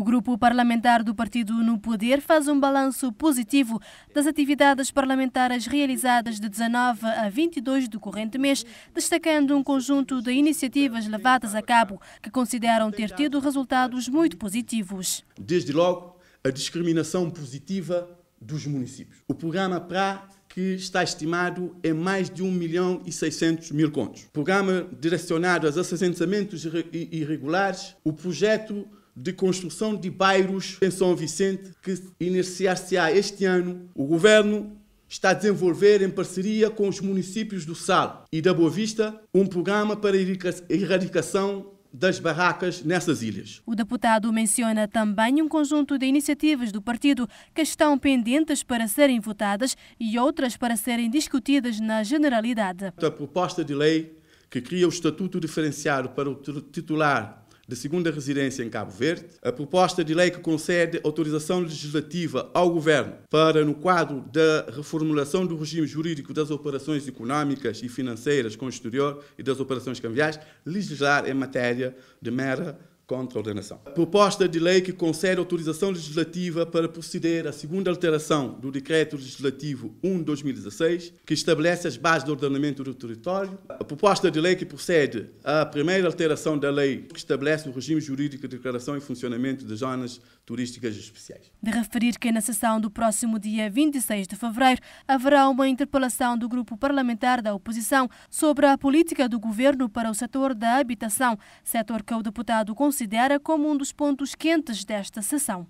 O grupo parlamentar do Partido no Poder faz um balanço positivo das atividades parlamentares realizadas de 19 a 22 do corrente mês, destacando um conjunto de iniciativas levadas a cabo que consideram ter tido resultados muito positivos. Desde logo, a discriminação positiva dos municípios. O programa PRA que está estimado em mais de 1 milhão e 600 mil contos. Programa direcionado aos assentamentos irregulares, o projeto de construção de bairros em São Vicente, que iniciar-se-á este ano. O Governo está a desenvolver, em parceria com os municípios do Sal e da Boa Vista, um programa para a erradicação das barracas nessas ilhas. O deputado menciona também um conjunto de iniciativas do partido que estão pendentes para serem votadas e outras para serem discutidas na generalidade. A proposta de lei que cria o estatuto diferenciado para o titular de segunda residência em Cabo Verde, a proposta de lei que concede autorização legislativa ao Governo para, no quadro da reformulação do regime jurídico das operações económicas e financeiras com o exterior e das operações cambiais, legislar em matéria de mera contra a ordenação. A proposta de lei que concede autorização legislativa para proceder à segunda alteração do Decreto Legislativo 1 de 2016, que estabelece as bases do ordenamento do território. A proposta de lei que procede à primeira alteração da lei que estabelece o regime jurídico de declaração e funcionamento das zonas turísticas especiais. De referir que na sessão do próximo dia 26 de fevereiro haverá uma interpelação do grupo parlamentar da oposição sobre a política do governo para o setor da habitação, setor que o deputado Conselho considera como um dos pontos quentes desta sessão.